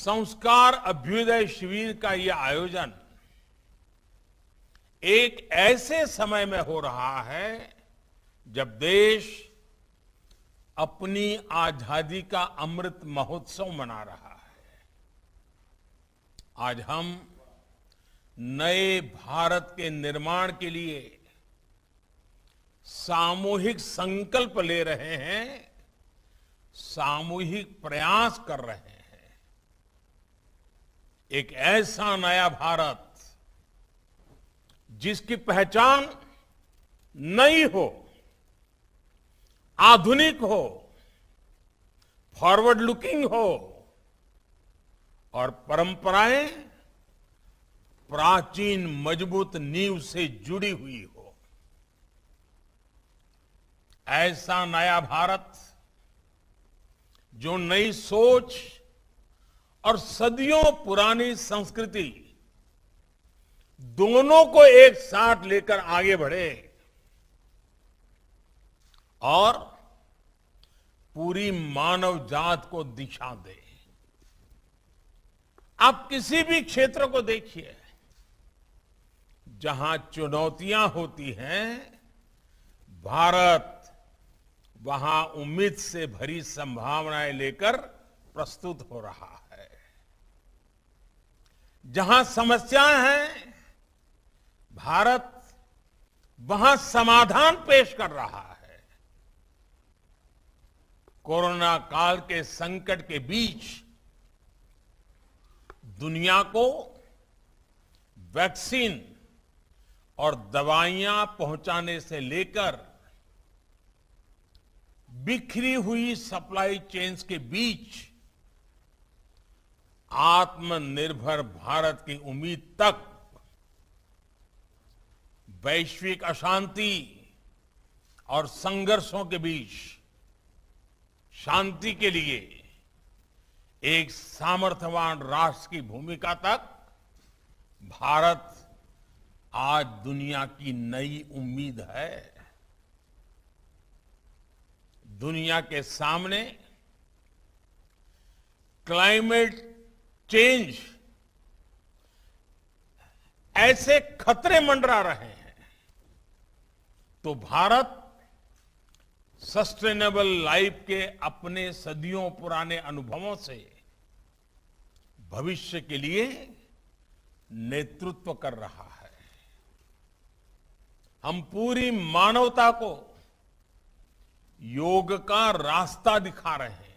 संस्कार अभ्युदय शिविर का यह आयोजन एक ऐसे समय में हो रहा है जब देश अपनी आजादी का अमृत महोत्सव मना रहा है आज हम नए भारत के निर्माण के लिए सामूहिक संकल्प ले रहे हैं सामूहिक प्रयास कर रहे हैं एक ऐसा नया भारत जिसकी पहचान नई हो आधुनिक हो फॉरवर्ड लुकिंग हो और परंपराएं प्राचीन मजबूत नींव से जुड़ी हुई हो ऐसा नया भारत जो नई सोच और सदियों पुरानी संस्कृति दोनों को एक साथ लेकर आगे बढ़े और पूरी मानव जात को दिशा दे आप किसी भी क्षेत्र को देखिए जहां चुनौतियां होती हैं भारत वहां उम्मीद से भरी संभावनाएं लेकर प्रस्तुत हो रहा है जहां समस्याएं हैं भारत वहां समाधान पेश कर रहा है कोरोना काल के संकट के बीच दुनिया को वैक्सीन और दवाइयां पहुंचाने से लेकर बिखरी हुई सप्लाई चेन्स के बीच आत्मनिर्भर भारत की उम्मीद तक वैश्विक अशांति और संघर्षों के बीच शांति के लिए एक सामर्थ्यवान राष्ट्र की भूमिका तक भारत आज दुनिया की नई उम्मीद है दुनिया के सामने क्लाइमेट चेंज ऐसे खतरे मंडरा रहे हैं तो भारत सस्टेनेबल लाइफ के अपने सदियों पुराने अनुभवों से भविष्य के लिए नेतृत्व कर रहा है हम पूरी मानवता को योग का रास्ता दिखा रहे हैं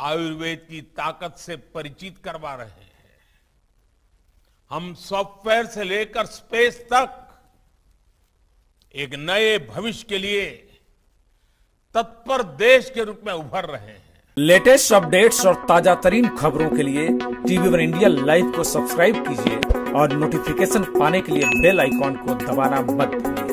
आयुर्वेद की ताकत से परिचित करवा रहे हैं हम सॉफ्टवेयर से लेकर स्पेस तक एक नए भविष्य के लिए तत्पर देश के रूप में उभर रहे हैं लेटेस्ट अपडेट्स और ताजा तरीन खबरों के लिए टीवी वन इंडिया लाइव को सब्सक्राइब कीजिए और नोटिफिकेशन पाने के लिए बेल आइकॉन को दबाना मत भूलिए